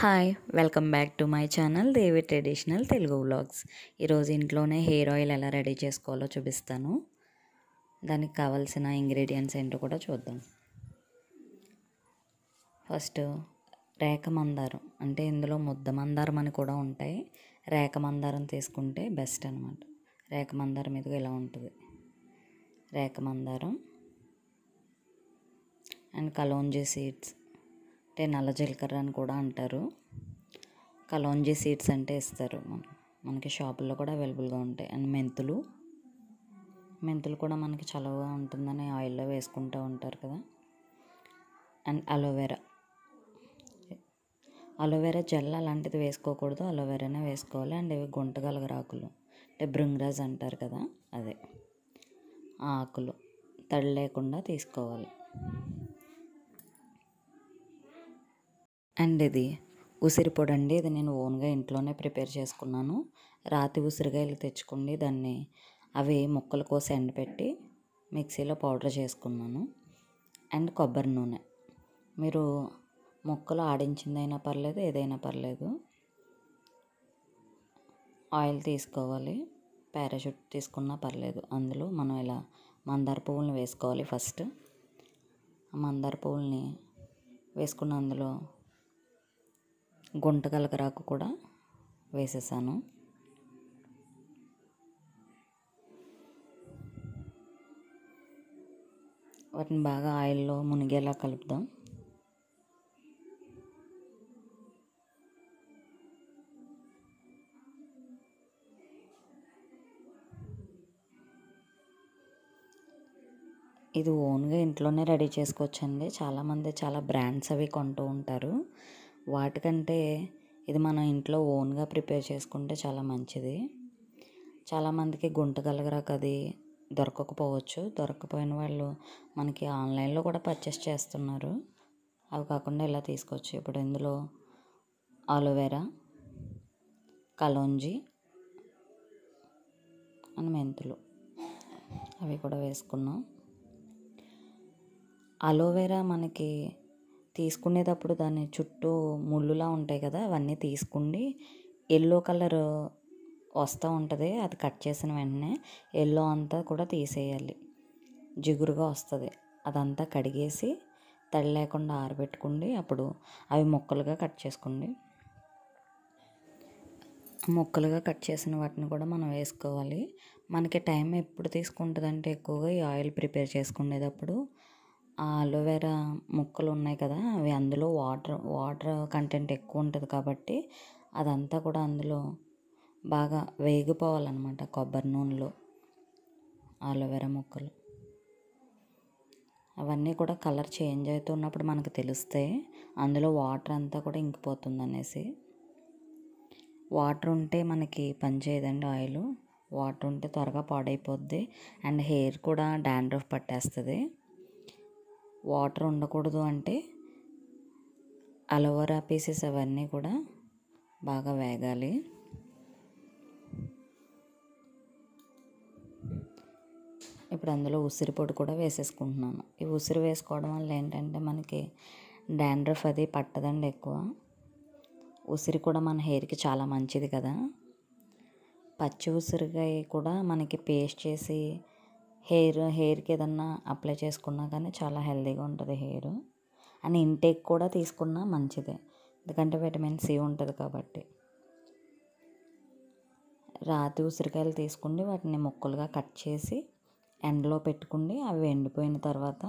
hi welcome back to my channel Devi traditional Telugu vlogs ఈరోజు ఇంట్లోనే hair oil ఎలా ready చేసుకోవాలో చూపిస్తాను దానికి కావాల్సిన ఇంగ్రీడియంట్స్ ఏంటో కూడా చూద్దాం ఫస్ట్ రేఖ మందారం అంటే ఇందులో ముద్ద మందారం అని కూడా ఉంటాయి రేఖ మందారం తీసుకుంటే బెస్ట్ అనమాట రేఖ మందారం మీద ఇలా ఉంటుంది రేఖ మందారం అండ్ కలోంజీ సీడ్స్ అంటే నల్ల జీలకర్ర అని కూడా అంటారు కలోంజీ సీడ్స్ అంటే ఇస్తారు మనకి షాపుల్లో కూడా అవైలబుల్గా ఉంటాయి అండ్ మెంతులు మెంతులు కూడా మనకి చలవగా ఉంటుందని ఆయిల్లో వేసుకుంటూ ఉంటారు కదా అండ్ అలోవెరా అలోవెరా జెల్ అలాంటిది వేసుకోకూడదు అలోవెరానే వేసుకోవాలి అండ్ ఇవి గుంటగలగరాకులు అంటే బృంగ్రాజ్ అంటారు కదా అదే ఆ ఆకులు తడి లేకుండా తీసుకోవాలి అండ్ ఇది ఉసిరిపొడి అండి ఇది నేను ఓన్గా ఇంట్లోనే ప్రిపేర్ చేసుకున్నాను రాతి ఉసిరికాయలు తెచ్చుకోండి దాన్ని అవి ముక్కలు కోసి ఎండపెట్టి మిక్సీలో పౌడర్ చేసుకున్నాను అండ్ కొబ్బరి నూనె మీరు ముక్కలు ఆడించిందైనా పర్లేదు ఏదైనా పర్లేదు ఆయిల్ తీసుకోవాలి పారాషూట్ తీసుకున్నా పర్లేదు అందులో మనం ఇలా మందార పువ్వులని వేసుకోవాలి ఫస్ట్ మందార పువ్వుల్ని వేసుకున్న అందులో గుంట కలకరాకు కూడా వేసేసాను వాటిని బాగా ఆయిల్లో మునిగేలా కలుపుదాం ఇది ఓన్గా ఇంట్లోనే రెడీ చేసుకోవచ్చండి చాలామంది చాలా బ్రాండ్స్ అవి కొంటూ ఉంటారు వాటికంటే ఇది మనం ఇంట్లో ఓన్గా ప్రిపేర్ చేసుకుంటే చాలా మంచిది చాలామందికి గుంట గలగరాకు అది దొరకకపోవచ్చు దొరకకపోయిన వాళ్ళు మనకి ఆన్లైన్లో కూడా పర్చేస్ చేస్తున్నారు అవి కాకుండా ఇలా తీసుకోవచ్చు ఇప్పుడు ఇందులో ఆలోవేరా కలోంజీ అని మెంతులు అవి కూడా వేసుకున్నాం అలోవెరా మనకి తీసుకునేటప్పుడు దాని చుట్టూ ముళ్ళులా ఉంటాయి కదా అవన్నీ తీసుకుండి ఎల్లో కలర్ వస్తూ ఉంటుంది అది కట్ చేసిన వెంటనే ఎల్లో అంతా కూడా తీసేయాలి జిగురుగా వస్తుంది అదంతా కడిగేసి తడి లేకుండా ఆరబెట్టుకోండి అప్పుడు అవి ముక్కలుగా కట్ చేసుకోండి ముక్కలుగా కట్ చేసిన వాటిని కూడా మనం వేసుకోవాలి మనకి టైం ఎప్పుడు తీసుకుంటుందంటే ఎక్కువగా ఈ ఆయిల్ ప్రిపేర్ చేసుకునేటప్పుడు ఆ అలోవెరా ముక్కలు ఉన్నాయి కదా అవి అందులో వాటర్ వాటర్ కంటెంట్ ఎక్కువ ఉంటుంది కాబట్టి అదంతా కూడా అందులో బాగా వేగిపోవాలన్నమాట కొబ్బరి నూనెలో అలోవెరా ముక్కలు అవన్నీ కూడా కలర్ చేంజ్ అవుతున్నప్పుడు మనకు తెలిస్తే అందులో వాటర్ అంతా కూడా ఇంకిపోతుంది అనేసి వాటర్ ఉంటే మనకి పని చేయదండి ఆయిల్ వాటర్ ఉంటే త్వరగా పాడైపోద్ది అండ్ హెయిర్ కూడా డాండ్రఫ్ పట్టేస్తుంది వాటర్ ఉండకూడదు అంటే అలోవెరా పీసెస్ అవన్నీ కూడా బాగా వేగాలి ఇప్పుడు అందులో ఉసిరి పొడి కూడా వేసేసుకుంటున్నాను ఈ ఉసిరి వేసుకోవడం వల్ల ఏంటంటే మనకి డాండ్రఫ్ అది పట్టదండి ఎక్కువ ఉసిరి కూడా మన హెయిర్కి చాలా మంచిది కదా పచ్చి ఉసిరికాయ కూడా మనకి పేస్ట్ చేసి హెయిర్ హెయిర్కి ఏదన్నా అప్లై చేసుకున్నా కానీ చాలా హెల్దీగా ఉంటుంది హెయిర్ అండ్ ఇంటేక్ కూడా తీసుకున్నా మంచిదే ఎందుకంటే విటమిన్ సి ఉంటుంది కాబట్టి రాతి ఉసిరికాయలు తీసుకుండి వాటిని ముక్కలుగా కట్ చేసి ఎండలో పెట్టుకుని అవి ఎండిపోయిన తర్వాత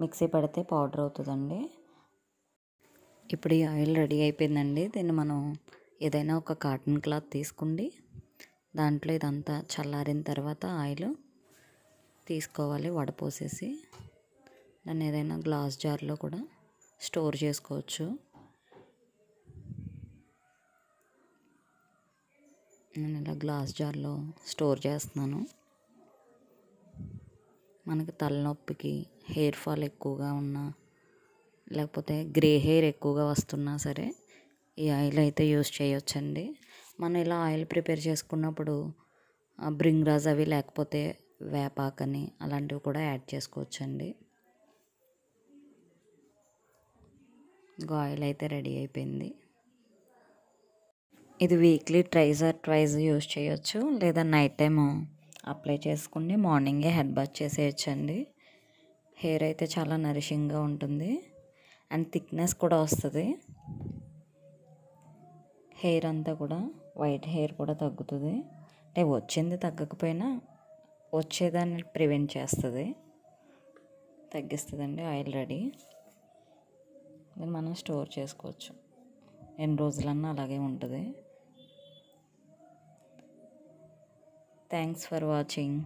మిక్సీ పడితే పౌడర్ అవుతుందండి ఇప్పుడు ఈ ఆయిల్ రెడీ అయిపోయిందండి దీన్ని మనం ఏదైనా ఒక కాటన్ క్లాత్ తీసుకుండి దాంట్లో ఇదంతా చల్లారిన తర్వాత ఆయిల్ తీసుకోవాలి వడపోసేసి దాన్ని ఏదైనా గ్లాస్ జార్లో కూడా స్టోర్ చేసుకోవచ్చు నేను ఇలా గ్లాస్ జార్లో స్టోర్ చేస్తున్నాను మనకి తలనొప్పికి హెయిర్ ఫాల్ ఎక్కువగా ఉన్నా లేకపోతే గ్రే హెయిర్ ఎక్కువగా వస్తున్నా సరే ఈ ఆయిల్ అయితే యూస్ చేయొచ్చండి మనం ఇలా ఆయిల్ ప్రిపేర్ చేసుకున్నప్పుడు బ్రింగ్ రాజ్ అవి లేకపోతే వేపాకని అలాంటివి కూడా యాడ్ చేసుకోవచ్చండి ఆయిల్ అయితే రెడీ అయిపోయింది ఇది weekly thrice or twice use చేయొచ్చు లేదా నైట్ టైం అప్లై చేసుకుని మార్నింగే హెడ్ బాత్ చేసేయచ్చండి హెయిర్ అయితే చాలా నరిషింగ్గా ఉంటుంది అండ్ థిక్నెస్ కూడా వస్తుంది హెయిర్ అంతా కూడా వైట్ హెయిర్ కూడా తగ్గుతుంది అంటే వచ్చింది తగ్గకపోయినా వచ్చేదాన్ని ప్రివెంట్ చేస్తుంది తగ్గిస్తుందండి ఆయిల్ రెడీ దీన్ని మనం స్టోర్ చేసుకోవచ్చు ఎన్ని రోజులన్నా అలాగే ఉంటుంది థ్యాంక్స్ ఫర్ వాచింగ్